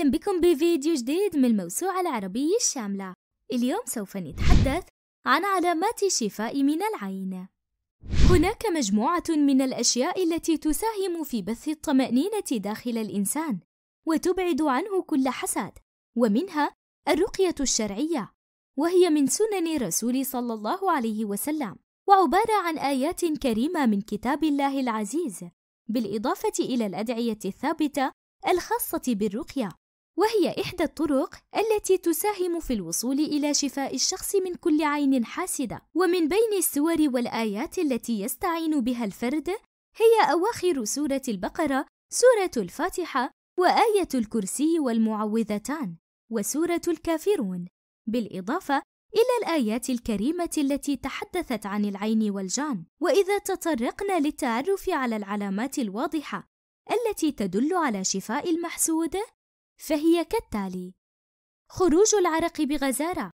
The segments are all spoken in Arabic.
أهلا بكم بفيديو جديد من الموسوعة العربية الشاملة اليوم سوف نتحدث عن علامات شفاء من العين هناك مجموعة من الأشياء التي تساهم في بث الطمأنينة داخل الإنسان وتبعد عنه كل حسد ومنها الرقية الشرعية وهي من سنن رسول صلى الله عليه وسلم وعبارة عن آيات كريمة من كتاب الله العزيز بالإضافة إلى الأدعية الثابتة الخاصة بالرقية وهي إحدى الطرق التي تساهم في الوصول إلى شفاء الشخص من كل عين حاسدة، ومن بين السور والآيات التي يستعين بها الفرد هي أواخر سورة البقرة، سورة الفاتحة، وآية الكرسي والمعوذتان، وسورة الكافرون، بالإضافة إلى الآيات الكريمة التي تحدثت عن العين والجان، وإذا تطرقنا للتعرف على العلامات الواضحة التي تدل على شفاء المحسود فهي كالتالي: خروج العرق بغزارة،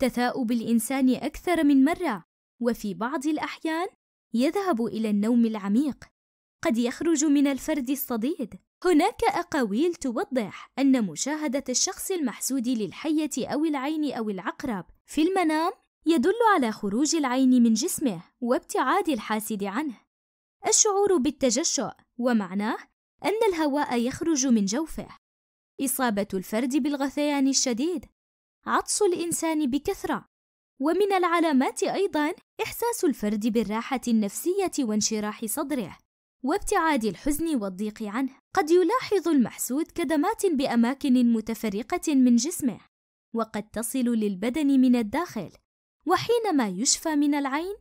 تثاؤب الإنسان أكثر من مرة، وفي بعض الأحيان يذهب إلى النوم العميق، قد يخرج من الفرد الصديد. هناك أقاويل توضح أن مشاهدة الشخص المحسود للحية أو العين أو العقرب في المنام يدل على خروج العين من جسمه وابتعاد الحاسد عنه. الشعور بالتجشؤ ومعناه أن الهواء يخرج من جوفه إصابة الفرد بالغثيان الشديد، عطس الإنسان بكثرة، ومن العلامات أيضًا إحساس الفرد بالراحة النفسية وانشراح صدره، وابتعاد الحزن والضيق عنه. قد يلاحظ المحسود كدمات بأماكن متفرقة من جسمه، وقد تصل للبدن من الداخل، وحينما يشفى من العين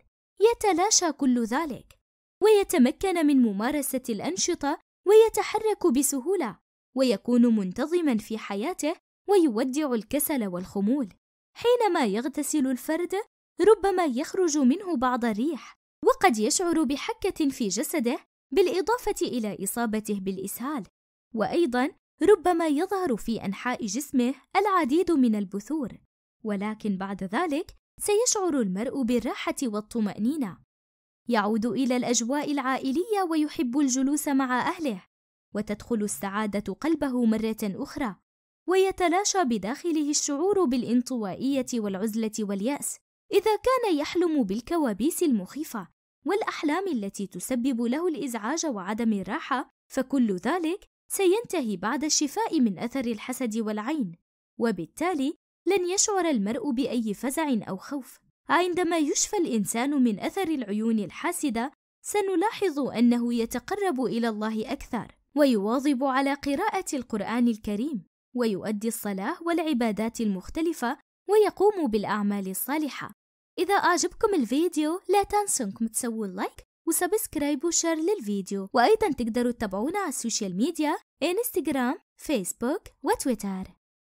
يتلاشى كل ذلك، ويتمكن من ممارسة الأنشطة ويتحرك بسهولة ويكون منتظما في حياته ويودع الكسل والخمول حينما يغتسل الفرد ربما يخرج منه بعض الريح وقد يشعر بحكه في جسده بالاضافه الى اصابته بالاسهال وايضا ربما يظهر في انحاء جسمه العديد من البثور ولكن بعد ذلك سيشعر المرء بالراحه والطمانينه يعود الى الاجواء العائليه ويحب الجلوس مع اهله وتدخل السعادة قلبه مرة أخرى ويتلاشى بداخله الشعور بالانطوائية والعزلة واليأس إذا كان يحلم بالكوابيس المخيفة والأحلام التي تسبب له الإزعاج وعدم الراحة فكل ذلك سينتهي بعد الشفاء من أثر الحسد والعين وبالتالي لن يشعر المرء بأي فزع أو خوف عندما يشفى الإنسان من أثر العيون الحاسدة سنلاحظ أنه يتقرب إلى الله أكثر ويواظب على قراءة القرآن الكريم ويؤدي الصلاة والعبادات المختلفة ويقوم بالأعمال الصالحة إذا أعجبكم الفيديو لا انكم تسووا لايك وسبسكرايب وشير للفيديو وأيضا تقدروا تتابعونا على السوشيال ميديا انستغرام فيسبوك وتويتر